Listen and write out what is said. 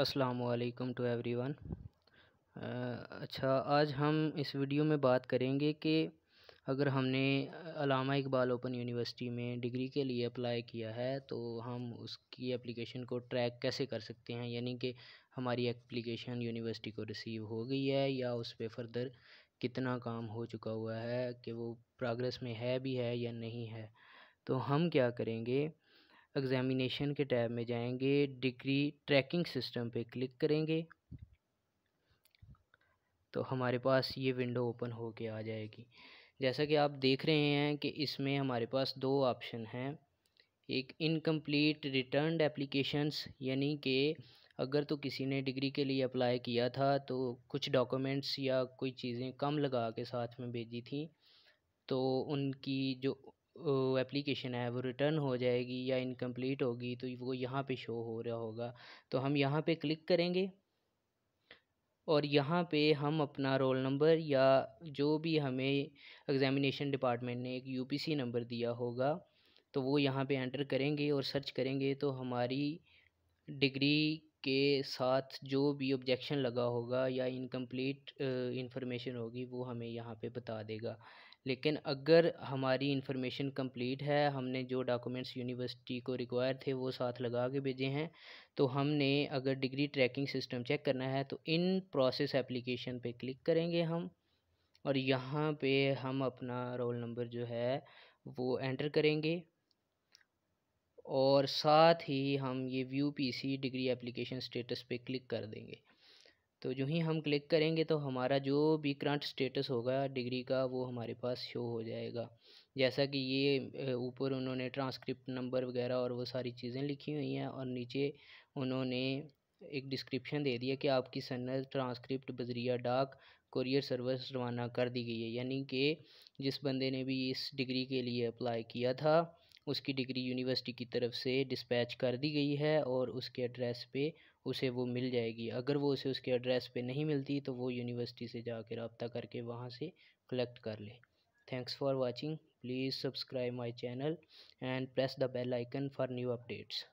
अस्सलाम to everyone अच्छा आज हम इस वीडियो में बात करेंगे कि अगर हमने अलामा इकबाल ओपन यूनिवर्सिटी में डिग्री के लिए अप्लाई किया है तो हम उसकी एप्लीकेशन को ट्रैक कैसे कर सकते हैं यानी कि हमारी एप्लीकेशन यूनिवर्सिटी को रिसीव हो गई है या उस पर फर्दर कितना काम हो चुका हुआ है कि वो प्रोग्रेस में है भी है या नहीं है तो हम क्या करेंगे एग्ज़ामिनेशन के टैब में जाएंगे डिग्री ट्रैकिंग सिस्टम पे क्लिक करेंगे तो हमारे पास ये विंडो ओपन हो के आ जाएगी जैसा कि आप देख रहे हैं कि इसमें हमारे पास दो ऑप्शन हैं एक इनकम्प्लीट रिटर्न एप्लीकेशंस यानी कि अगर तो किसी ने डिग्री के लिए अप्लाई किया था तो कुछ डॉक्यूमेंट्स या कोई चीज़ें कम लगा के साथ में भेजी थी तो उनकी जो एप्लीकेशन है वो रिटर्न हो जाएगी या इनकम्प्लीट होगी तो वो यहाँ पे शो हो रहा होगा तो हम यहाँ पे क्लिक करेंगे और यहाँ पे हम अपना रोल नंबर या जो भी हमें एग्ज़ामिनेशन डिपार्टमेंट ने एक यूपीसी नंबर दिया होगा तो वो यहाँ पे एंटर करेंगे और सर्च करेंगे तो हमारी डिग्री के साथ जो भी ऑब्जेक्शन लगा होगा या इनकम्प्लीट इन्फॉर्मेशन होगी वो हमें यहाँ पे बता देगा लेकिन अगर हमारी इन्फॉर्मेशन कंप्लीट है हमने जो डॉक्यूमेंट्स यूनिवर्सिटी को रिक्वायर थे वो साथ लगा के भेजे हैं तो हमने अगर डिग्री ट्रैकिंग सिस्टम चेक करना है तो इन प्रोसेस एप्लीकेशन पे क्लिक करेंगे हम और यहाँ पे हम अपना रोल नंबर जो है वो एंटर करेंगे और साथ ही हम ये view C degree application status पे क्लिक कर देंगे तो जो ही हम क्लिक करेंगे तो हमारा जो भी करंट स्टेटस होगा डिग्री का वो हमारे पास शो हो जाएगा जैसा कि ये ऊपर उन्होंने ट्रांसक्रिप्ट नंबर वगैरह और वो सारी चीज़ें लिखी हुई हैं और नीचे उन्होंने एक डिस्क्रिप्शन दे दिया कि आपकी सन्नत ट्रांसक्रिप्ट बजरिया डाक कोरियर सर्विस रवाना कर दी गई है यानी कि जिस बंदे ने भी इस डिग्री के लिए अप्लाई किया था उसकी डिग्री यूनिवर्सिटी की तरफ से डिस्पैच कर दी गई है और उसके एड्रेस पे उसे वो मिल जाएगी अगर वो उसे उसके एड्रेस पे नहीं मिलती तो वो यूनिवर्सिटी से कर रबता करके वहाँ से कलेक्ट कर ले thanks for watching please subscribe my channel and press the bell icon for new updates